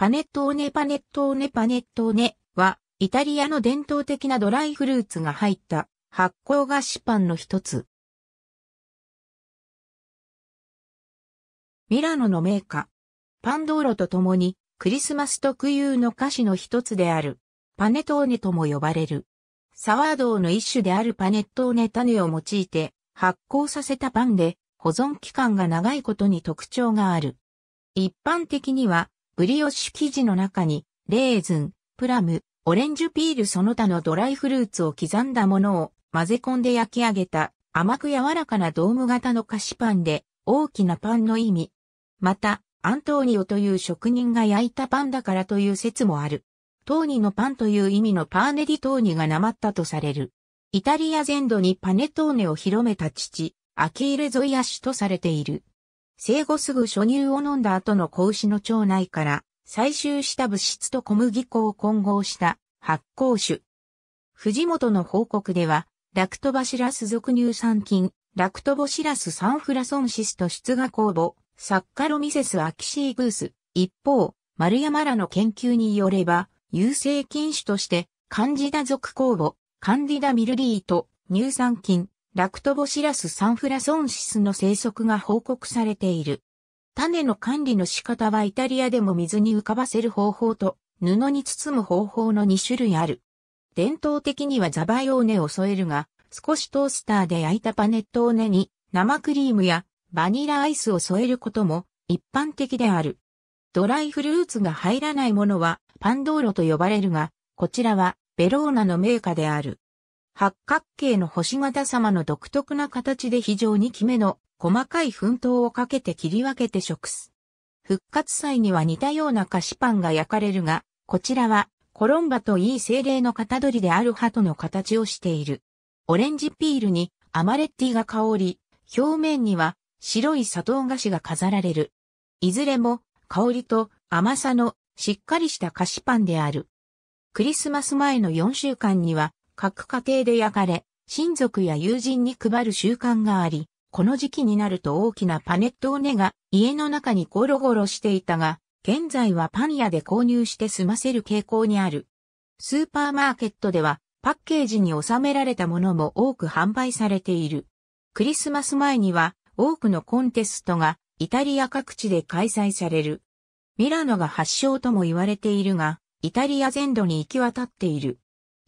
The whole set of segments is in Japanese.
パネットーネパネットーネパネットーネは、イタリアの伝統的なドライフルーツが入った発酵菓子パンの一つ。ミラノの名家。パンドーロと共にクリスマス特有の菓子の一つである。パネトーネとも呼ばれる。サワードーの一種であるパネットーネ種を用いて発酵させたパンで保存期間が長いことに特徴がある。一般的にはブリオッシュ生地の中に、レーズン、プラム、オレンジピールその他のドライフルーツを刻んだものを混ぜ込んで焼き上げた甘く柔らかなドーム型の菓子パンで大きなパンの意味。また、アントーニオという職人が焼いたパンだからという説もある。トーニのパンという意味のパーネディトーニがなまったとされる。イタリア全土にパネトーネを広めた父、アキーレゾイアシとされている。生後すぐ初乳を飲んだ後の子牛の腸内から採集した物質と小麦粉を混合した発酵酒。藤本の報告では、ラクトバシラス属乳酸菌、ラクトボシラスサンフラソンシスト出芽酵母、サッカロミセスアキシーグース。一方、丸山らの研究によれば、有性菌種として、カンジダ属酵母、カンディダミルリート、乳酸菌、ラクトボシラスサンフラソンシスの生息が報告されている。種の管理の仕方はイタリアでも水に浮かばせる方法と布に包む方法の2種類ある。伝統的にはザバヨーネを添えるが、少しトースターで焼いたパネットーネに生クリームやバニラアイスを添えることも一般的である。ドライフルーツが入らないものはパンドーロと呼ばれるが、こちらはベローナの名家である。八角形の星型様の独特な形で非常にキメの細かい奮闘をかけて切り分けて食す。復活祭には似たような菓子パンが焼かれるが、こちらはコロンバといい精霊の型取りである鳩の形をしている。オレンジピールにアマレッティが香り、表面には白い砂糖菓子が飾られる。いずれも香りと甘さのしっかりした菓子パンである。クリスマス前の4週間には各家庭で焼かれ、親族や友人に配る習慣があり、この時期になると大きなパネットーネが家の中にゴロゴロしていたが、現在はパン屋で購入して済ませる傾向にある。スーパーマーケットではパッケージに収められたものも多く販売されている。クリスマス前には多くのコンテストがイタリア各地で開催される。ミラノが発祥とも言われているが、イタリア全土に行き渡っている。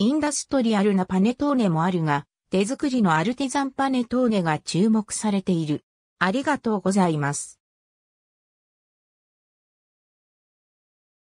インダストリアルなパネトーネもあるが、手作りのアルテザンパネトーネが注目されている。ありがとうございます。